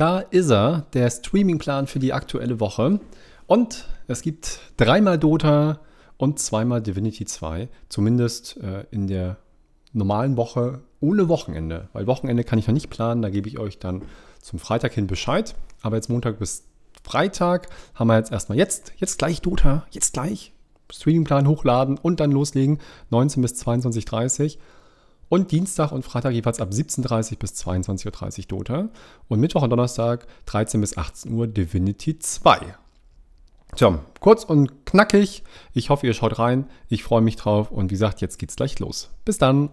Da ist er, der Streamingplan für die aktuelle Woche. Und es gibt dreimal Dota und zweimal Divinity 2, zumindest äh, in der normalen Woche ohne Wochenende. Weil Wochenende kann ich noch nicht planen, da gebe ich euch dann zum Freitag hin Bescheid. Aber jetzt Montag bis Freitag haben wir jetzt erstmal jetzt, jetzt gleich Dota, jetzt gleich Streamingplan hochladen und dann loslegen, 19 bis 22.30 Uhr. Und Dienstag und Freitag jeweils ab 17.30 bis 22.30 Uhr Dota. Und Mittwoch und Donnerstag 13 bis 18 Uhr Divinity 2. Tja, kurz und knackig. Ich hoffe, ihr schaut rein. Ich freue mich drauf. Und wie gesagt, jetzt geht's gleich los. Bis dann.